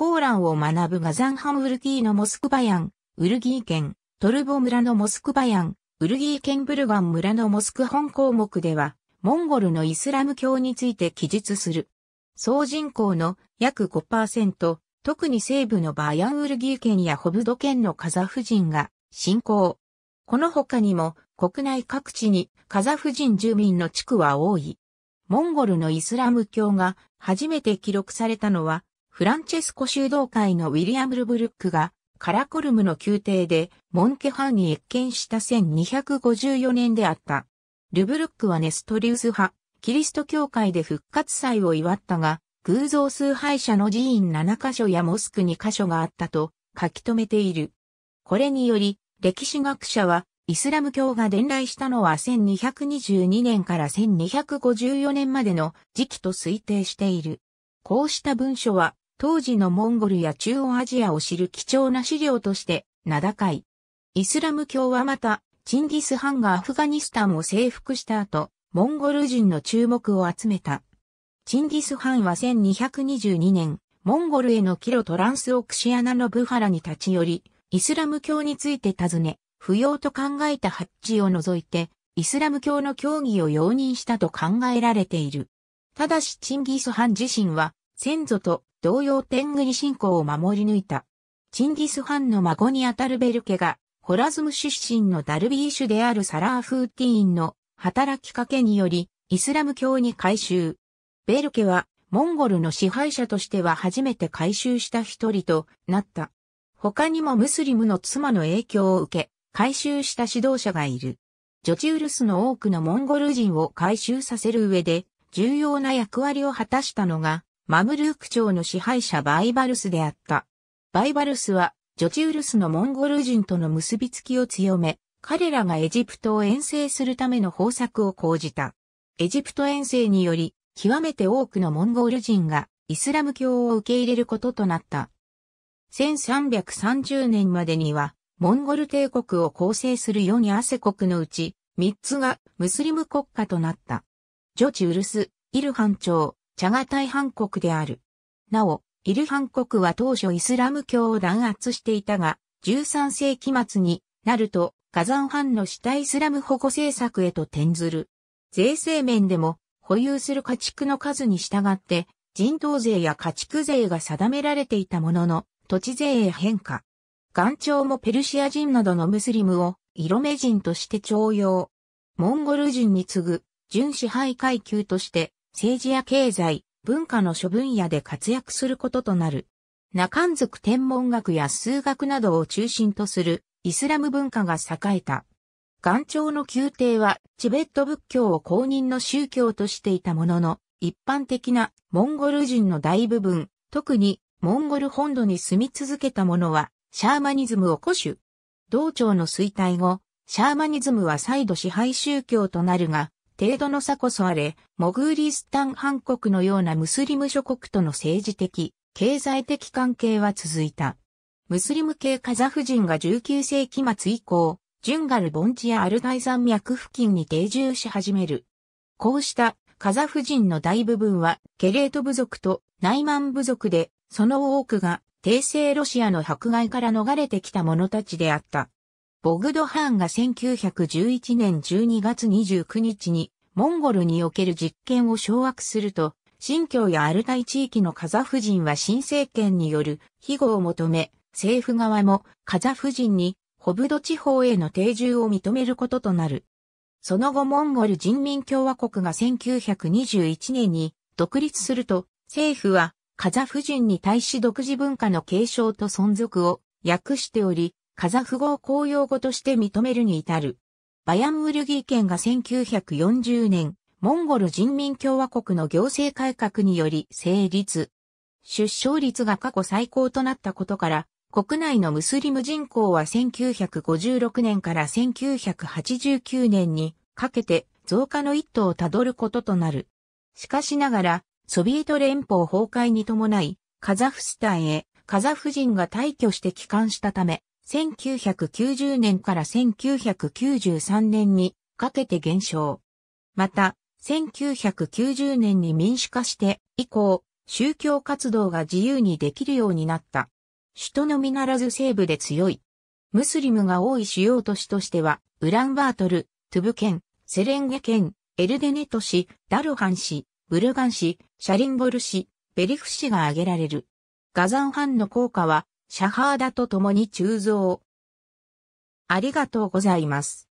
コーランを学ぶガザンハムウルギーのモスクバヤン、ウルギー県、トルボ村のモスクバヤン、ウルギー県ブルガン村のモスク本項目では、モンゴルのイスラム教について記述する。総人口の約5%、特に西部のバヤンウルギー県やホブド県のカザフ人が信仰。この他にも国内各地にカザフ人住民の地区は多い。モンゴルのイスラム教が初めて記録されたのはフランチェスコ修道会のウィリアム・ルブルックが、カラコルムの宮廷で、モンケハンに越見した1254年であった。ルブルックはネストリウス派、キリスト教会で復活祭を祝ったが、偶像崇拝者の寺院7カ所やモスク2カ所があったと書き留めている。これにより、歴史学者は、イスラム教が伝来したのは1222年から1254年までの時期と推定している。こうした文書は当時のモンゴルや中央アジアを知る貴重な資料として名高い。イスラム教はまた、チンギス・ハンがアフガニスタンを征服した後、モンゴル人の注目を集めた。チンギス・ハンは1222年、モンゴルへのキロトランスオクシアナのブハラに立ち寄り、イスラム教について尋ね、不要と考えたハッチを除いて、イスラム教の教義を容認したと考えられている。ただしチンギス・ハン自身は、先祖と同様天狗に信仰を守り抜いた。チンギス・ハンの孫にあたるベルケが、ホラズム出身のダルビー種であるサラーフーティーンの働きかけにより、イスラム教に改宗。ベルケは、モンゴルの支配者としては初めて改宗した一人となった。他にもムスリムの妻の影響を受け、改宗した指導者がいる。ジョチウルスの多くのモンゴル人を改宗させる上で、重要な役割を果たしたのが、マムルーク朝の支配者バイバルスであった。バイバルスは、ジョチウルスのモンゴル人との結びつきを強め、彼らがエジプトを遠征するための方策を講じた。エジプト遠征により、極めて多くのモンゴル人がイスラム教を受け入れることとなった。1330年までには、モンゴル帝国を構成する4に汗国のうち、3つがムスリム国家となった。ジョチウルス、イルハン朝、チャガタイ藩国である。なお、イルハン国は当初イスラム教を弾圧していたが、13世紀末になると火山藩の下イスラム保護政策へと転ずる。税制面でも保有する家畜の数に従って人頭税や家畜税が定められていたものの土地税へ変化。岩鳥もペルシア人などのムスリムを色目人として徴用。モンゴル人に次ぐ準支配階級として政治や経済、文化の諸分野で活躍することとなる。中んずく天文学や数学などを中心とするイスラム文化が栄えた。元朝の宮廷はチベット仏教を公認の宗教としていたものの、一般的なモンゴル人の大部分、特にモンゴル本土に住み続けた者は、シャーマニズムを古種。同朝の衰退後、シャーマニズムは再度支配宗教となるが、程度の差こそあれ、モグーリスタン半国のようなムスリム諸国との政治的、経済的関係は続いた。ムスリム系カザフ人が19世紀末以降、ジュンガル盆地やアルガイ山脈付近に定住し始める。こうしたカザフ人の大部分はケレート部族とナイマン部族で、その多くが帝政ロシアの迫害から逃れてきた者たちであった。ボグドハーンが1911年12月29日にモンゴルにおける実権を掌握すると、新疆やアルタイ地域のカザフ人は新政権による庇護を求め、政府側もカザフ人にホブド地方への定住を認めることとなる。その後モンゴル人民共和国が1921年に独立すると、政府はカザフ人に対し独自文化の継承と存続を訳しており、カザフ語を公用語として認めるに至る。バヤンウルギー県が1940年、モンゴル人民共和国の行政改革により成立。出生率が過去最高となったことから、国内のムスリム人口は1956年から1989年にかけて増加の一途をたどることとなる。しかしながら、ソビエト連邦崩壊に伴い、カザフスタンへカザフ人が退去して帰還したため、1990年から1993年にかけて減少。また、1990年に民主化して以降、宗教活動が自由にできるようになった。首都のみならず西部で強い。ムスリムが多い主要都市としては、ウランバートル、トゥブ県、セレンゲ県、エルデネト市、ダルハン市、ブルガン市、シャリンボル市、ベリフ市が挙げられる。ガザンハンの効果は、シャハーダと共に鋳造。ありがとうございます。